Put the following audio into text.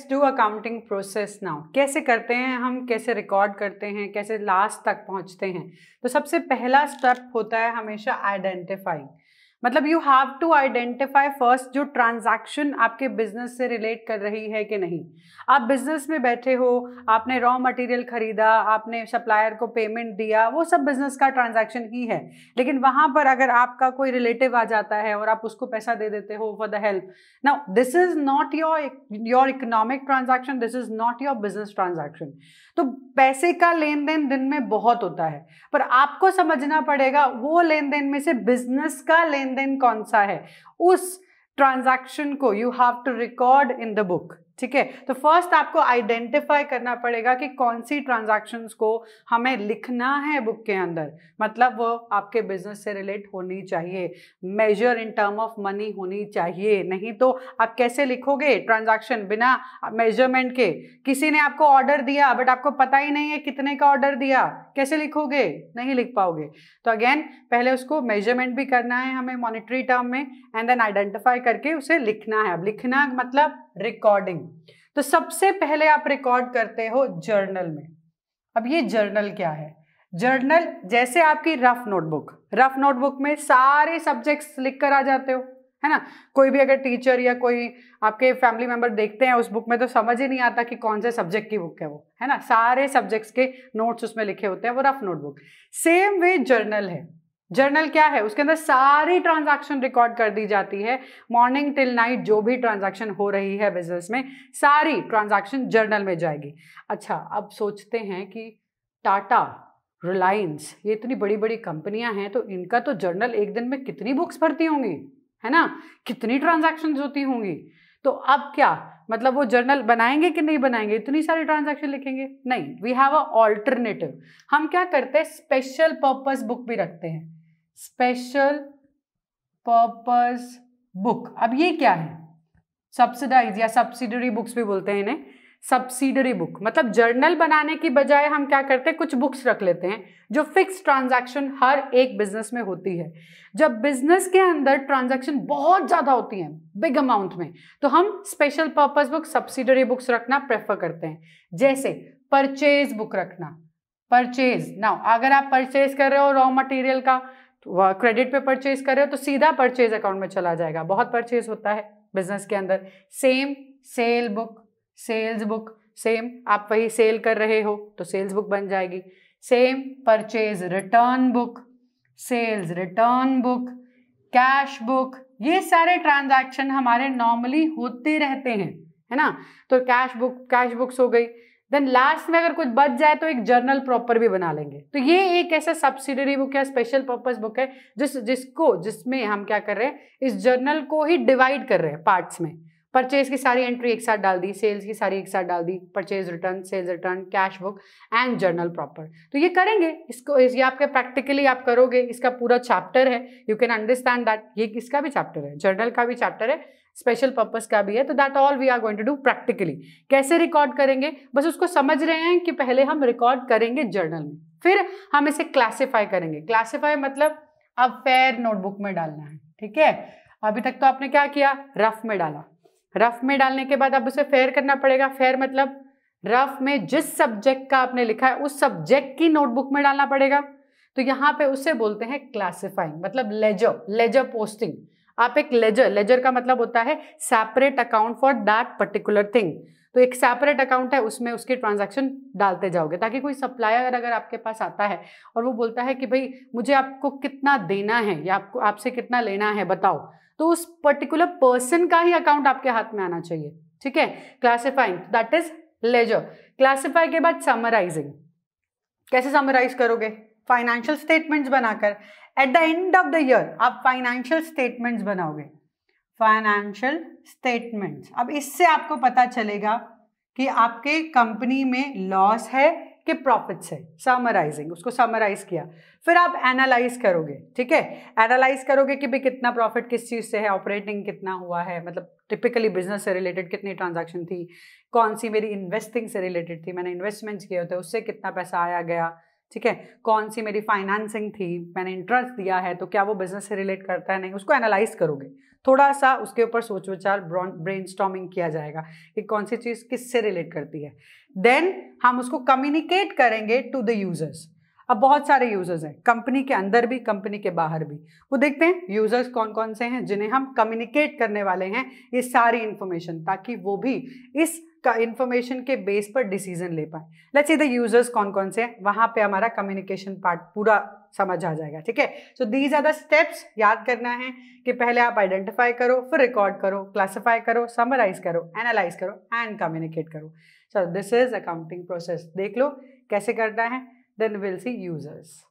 let's do accounting process now कैसे करते हैं हम कैसे रिकॉर्ड करते हैं कैसे लास्ट तक पहुंचते हैं तो सबसे पहला स्टेप होता है हमेशा आइडेंटिफाइंग मतलब you have to identify first जो ट्रांजैक्शन आपके बिजनेस से रिलेट कर रही है कि नहीं आप बिजनेस में बैठे हो आपने रॉ मटेरियल खरीदा आपने सप्लायर को पेमेंट दिया वो सब बिजनेस का ट्रांजैक्शन ही है लेकिन वहां पर अगर आपका कोई रिलेटिव आ जाता है और आप उसको पैसा दे देते हो फॉर द हेल्प ना this is not your your economic transaction this is not your business transaction तो पैसे का लेन देन दिन में बहुत होता है पर आपको समझना पड़ेगा वो लेन देन में से बिजनेस का लेन लेन देन कौन सा है उस ट्रांजैक्शन को you have to record in the book ठीक है तो फर्स्ट आपको आइडेंटिफाई करना पड़ेगा कि कौन सी ट्रांजैक्शंस को हमें लिखना है बुक के अंदर मतलब वो आपके बिजनेस से रिलेट होनी चाहिए major in term of money होनी चाहिए नहीं तो आप कैसे लिखोगे ट्रांजैक्शन बिना मेजरमेंट के किसी ने आपको ऑर्डर दिया बट आपको पता ही नहीं है कितने का ऑर्डर दिया कैसे लिखोगे नहीं लिख पाओगे तो अगेन पहले उसको मेजरमेंट भी करना है हमें मॉनिटरी टर्म में एंड देन आइडेंटिफाई करके उसे लिखना है अब लिखना मतलब रिकॉर्डिंग तो सबसे पहले आप रिकॉर्ड करते हो जर्नल में अब ये जर्नल क्या है जर्नल जैसे आपकी रफ नोटबुक रफ नोटबुक में सारे सब्जेक्ट्स लिख कर आ जाते हो है ना कोई भी अगर टीचर या कोई आपके फैमिली मेंबर देखते हैं उस बुक में तो समझ ही नहीं आता कि कौन से सब्जेक्ट की बुक है वो है ना सारे सब्जेक्ट्स के नोट्स उसमें लिखे होते हैं वो rough notebook same way journal है जर्नल क्या है उसके अंदर सारी ट्रांजैक्शन रिकॉर्ड कर दी जाती है मॉर्निंग टिल नाइट जो भी ट्रांजैक्शन हो रही है बिजनेस में सारी ट्रांजैक्शन जर्नल में जाएगी अच्छा अब सोचते हैं कि टाटा रिलायंस ये इतनी बड़ी बड़ी कंपनियां हैं तो इनका तो जर्नल एक दिन में कितनी बुक्स भरती होंगी है ना कितनी ट्रांजेक्शन होती होंगी तो अब क्या मतलब वो जर्नल बनाएंगे कि नहीं बनाएंगे इतनी सारी ट्रांजैक्शन लिखेंगे नहीं वी हैव अ ऑल्टरनेटिव हम क्या करते हैं स्पेशल पर्पस बुक भी रखते हैं स्पेशल पर्पस बुक अब ये क्या है सब्सिडाइज या सब्सिडरी बुक्स भी बोलते हैं इन्हें सब्सिडरी बुक मतलब जर्नल बनाने की बजाय हम क्या करते हैं कुछ बुक्स रख लेते हैं जो फिक्स ट्रांजैक्शन हर एक बिजनेस में होती है जब बिजनेस के अंदर ट्रांजैक्शन बहुत ज़्यादा होती हैं बिग अमाउंट में तो हम special purpose book subsidiary books रखना प्रेफर करते हैं जैसे परचेज बुक रखना परचेज नाउ अगर आप परचेज कर रहे हो रॉ मटेरियल का क्रेडिट पे परचेज कर रहे हो तो सीधा परचेज अकाउंट में चला जाएगा बहुत परचेज होता है बिजनेस के अंदर same sale book sales book same आप वही सेल कर रहे हो तो सेल्स बुक बन जाएगी same purchase return book sales return book cash book ये सारे ट्रांजैक्शन हमारे नॉर्मली होते रहते हैं है ना तो कैश बुक कैश बुक्स हो गई देन लास्ट में अगर कुछ बच जाए तो एक जर्नल प्रॉपर भी बना लेंगे तो ये एक ऐसा सब्सिडरी बुक है स्पेशल पर्पज बुक है जिस जिसको जिसमें हम क्या कर रहे हैं इस जर्नल को ही डिवाइड कर रहे हैं पार्ट्स में परचेज की सारी एंट्री एक साथ डाल दी सेल्स की सारी एक साथ डाल दी purchase return sales return cash book and journal proper तो ये करेंगे इसको ये आपके प्रैक्टिकली आप करोगे इसका पूरा चैप्टर है यू कैन अंडरस्टैंड दैट ये इसका भी चैप्टर है जर्नल का भी चैप्टर है स्पेशल पर्पज का भी है तो that all we are going to do practically कैसे रिकॉर्ड करेंगे बस उसको समझ रहे हैं कि पहले हम रिकॉर्ड करेंगे जर्नल में फिर हम इसे क्लासीफाई करेंगे क्लासीफाई मतलब अब फेयर नोटबुक में डालना है ठीक है अभी तक तो आपने क्या किया रफ में डाला रफ में डालने के बाद अब उसे फेयर करना पड़ेगा फेयर मतलब रफ में जिस सब्जेक्ट का आपने लिखा है उस सब्जेक्ट की नोटबुक में डालना पड़ेगा तो यहाँ पे उसे बोलते हैं क्लासिफाइंग मतलब लेजर लेजर पोस्टिंग आप एक लेजर लेजर का मतलब होता है separate account for that particular thing तो एक सेपरेट अकाउंट है उसमें उसकी ट्रांजैक्शन डालते जाओगे ताकि कोई सप्लायर अगर आपके पास आता है और वो बोलता है कि भाई मुझे आपको कितना देना है या आपको आपसे कितना लेना है बताओ तो उस पर्टिकुलर पर्सन का ही अकाउंट आपके हाथ में आना चाहिए ठीक है classifying that is ledger classify के बाद समराइजिंग कैसे समराइज करोगे फाइनेंशियल स्टेटमेंट्स बनाकर at the end of the year आप फाइनेंशियल स्टेटमेंट्स बनाओगे फाइनेंशियल स्टेटमेंट्स अब इससे आपको पता चलेगा कि आपके कंपनी में लॉस है कि प्रॉफिट्स है समराइजिंग उसको समराइज किया फिर आप एनालाइज करोगे ठीक है एनालाइज करोगे कि भाई कितना प्रॉफिट किस चीज़ से है ऑपरेटिंग कितना हुआ है मतलब टिपिकली बिजनेस से रिलेटेड कितनी ट्रांजैक्शन थी कौन सी मेरी इन्वेस्टिंग से रिलेटेड थी मैंने इन्वेस्टमेंट्स किए होते उससे कितना पैसा आया गया ठीक है कौन सी मेरी फाइनेंसिंग थी मैंने इंटरेस्ट दिया है तो क्या वो बिजनेस से रिलेट करता है नहीं उसको एनालाइज करोगे थोड़ा सा उसके ऊपर सोच विचार ब्रेन किया जाएगा कि कौन सी चीज़ किससे रिलेट करती है देन हम उसको कम्युनिकेट करेंगे टू द यूज़र्स अब बहुत सारे यूज़र्स हैं कंपनी के अंदर भी कंपनी के बाहर भी वो देखते हैं यूज़र्स कौन कौन से हैं जिन्हें हम कम्युनिकेट करने वाले हैं ये सारी इंफॉर्मेशन ताकि वो भी इस का इन्फॉर्मेशन के बेस पर डिसीजन ले पाए लेट्स सी द यूजर्स कौन कौन से हैं वहाँ पे हमारा कम्युनिकेशन पार्ट पूरा समझ आ जाएगा ठीक है so these are the steps याद करना है कि पहले आप आइडेंटिफाई करो फिर रिकॉर्ड करो क्लासिफाई करो समराइज करो एनालाइज करो एंड कम्युनिकेट करो so this is accounting process देख लो कैसे करना है देन विल सी यूजर्स